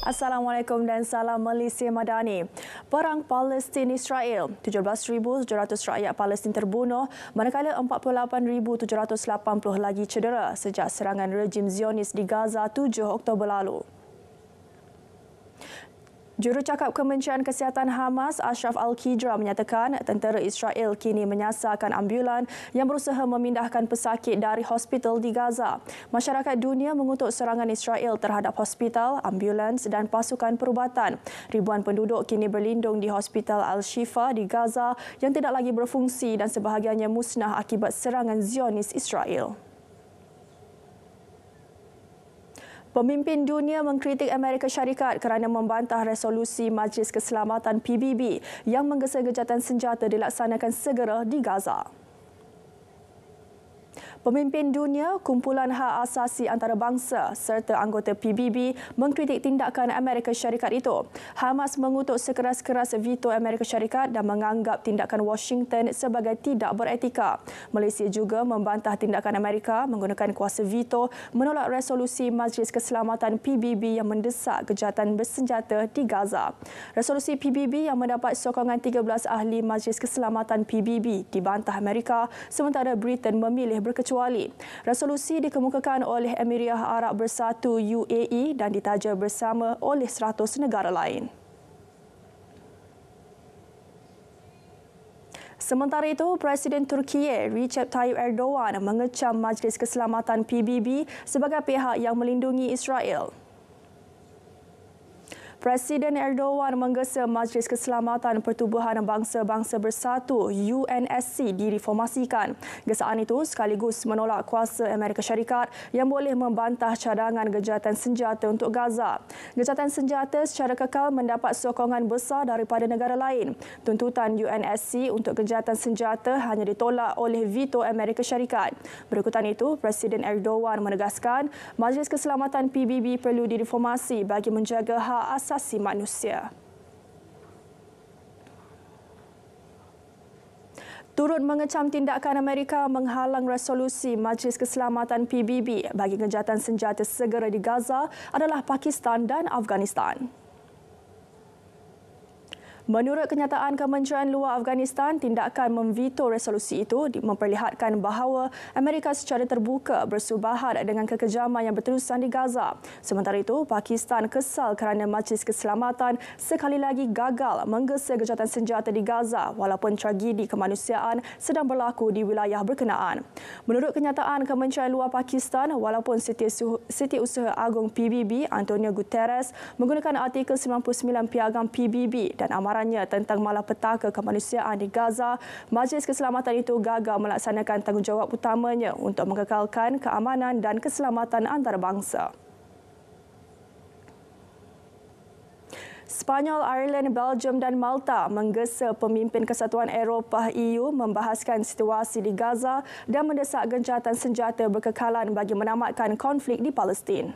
Assalamualaikum dan salam Malaysia Madani. Perang Palestin Israel, 17,700 rakyat Palestin terbunuh, manakala 48,780 lagi cedera sejak serangan rejim Zionis di Gaza 7 Oktober lalu. Jurucakap Kementerian Kesihatan Hamas Ashraf Al-Qidra menyatakan tentera Israel kini menyasarkan ambulan yang berusaha memindahkan pesakit dari hospital di Gaza. Masyarakat dunia mengutuk serangan Israel terhadap hospital, ambulans dan pasukan perubatan. Ribuan penduduk kini berlindung di hospital Al-Shifa di Gaza yang tidak lagi berfungsi dan sebahagiannya musnah akibat serangan Zionis Israel. Pemimpin dunia mengkritik Amerika Syarikat kerana membantah resolusi Majlis Keselamatan PBB yang menggesa gejatan senjata dilaksanakan segera di Gaza. Pemimpin dunia, kumpulan hak asasi antarabangsa serta anggota PBB mengkritik tindakan Amerika Syarikat itu. Hamas mengutuk sekeras-keras veto Amerika Syarikat dan menganggap tindakan Washington sebagai tidak beretika. Malaysia juga membantah tindakan Amerika menggunakan kuasa veto menolak resolusi Majlis Keselamatan PBB yang mendesak kejahatan bersenjata di Gaza. Resolusi PBB yang mendapat sokongan 13 ahli Majlis Keselamatan PBB dibantah Amerika sementara Britain memilih berkecuali terkecuali. Resolusi dikemukakan oleh Emiriah Arab Bersatu UAE dan ditaja bersama oleh 100 negara lain. Sementara itu, Presiden Turkiye Recep Tayyip Erdogan mengecam Majlis Keselamatan PBB sebagai pihak yang melindungi Israel. Presiden Erdogan menggesa Majlis Keselamatan Pertubuhan Bangsa-Bangsa Bersatu UNSC direformasikan. Gesaan itu sekaligus menolak kuasa Amerika Syarikat yang boleh membantah cadangan gejatan senjata untuk Gaza. Gejatan senjata secara kekal mendapat sokongan besar daripada negara lain. Tuntutan UNSC untuk gejatan senjata hanya ditolak oleh veto Amerika Syarikat. Berikutan itu, Presiden Erdogan menegaskan Majlis Keselamatan PBB perlu direformasi bagi menjaga hak asasi asasi manusia. Turut mengecam tindakan Amerika menghalang resolusi Majlis Keselamatan PBB bagi kejahatan senjata segera di Gaza adalah Pakistan dan Afghanistan. Menurut kenyataan Kementerian Luar Afghanistan, tindakan memveto resolusi itu memperlihatkan bahawa Amerika secara terbuka bersubahat dengan kekejaman yang berterusan di Gaza. Sementara itu, Pakistan kesal kerana Majlis Keselamatan sekali lagi gagal menggesa gejatan senjata di Gaza walaupun tragedi kemanusiaan sedang berlaku di wilayah berkenaan. Menurut kenyataan Kementerian Luar Pakistan, walaupun Setiausaha Agung PBB Antonio Guterres menggunakan artikel 99 piagam PBB dan amaran laporannya tentang malapetaka kemanusiaan di Gaza, Majlis Keselamatan itu gagal melaksanakan tanggungjawab utamanya untuk mengekalkan keamanan dan keselamatan antarabangsa. Spanyol, Ireland, Belgium dan Malta menggesa pemimpin Kesatuan Eropah EU membahaskan situasi di Gaza dan mendesak gencatan senjata berkekalan bagi menamatkan konflik di Palestin.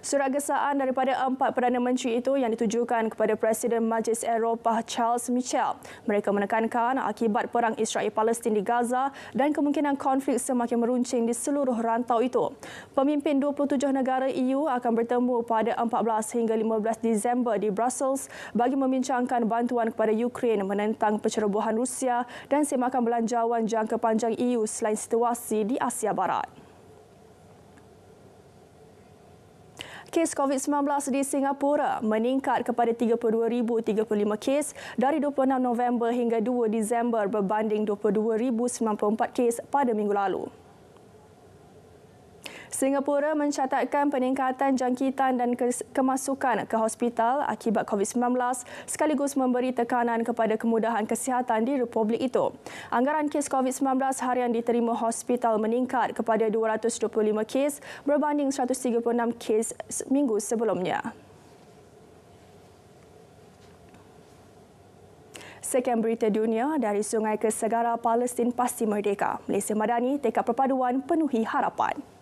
Surat gesaan daripada empat Perdana Menteri itu yang ditujukan kepada Presiden Majlis Eropah Charles Michel. Mereka menekankan akibat perang Israel-Palestin di Gaza dan kemungkinan konflik semakin meruncing di seluruh rantau itu. Pemimpin 27 negara EU akan bertemu pada 14 hingga 15 Disember di Brussels bagi membincangkan bantuan kepada Ukraine menentang pencerobohan Rusia dan semakan belanjawan jangka panjang EU selain situasi di Asia Barat. kes COVID-19 di Singapura meningkat kepada 32,035 kes dari 26 November hingga 2 Disember berbanding 22,094 kes pada minggu lalu. Singapura mencatatkan peningkatan jangkitan dan kemasukan ke hospital akibat COVID-19 sekaligus memberi tekanan kepada kemudahan kesihatan di republik itu. Anggaran kes COVID-19 harian diterima hospital meningkat kepada 225 kes berbanding 136 kes minggu sebelumnya. Sekian berita dunia dari Sungai ke Segara Palestin Pasti Merdeka. Malaysia Madani, tekad perpaduan penuhi harapan.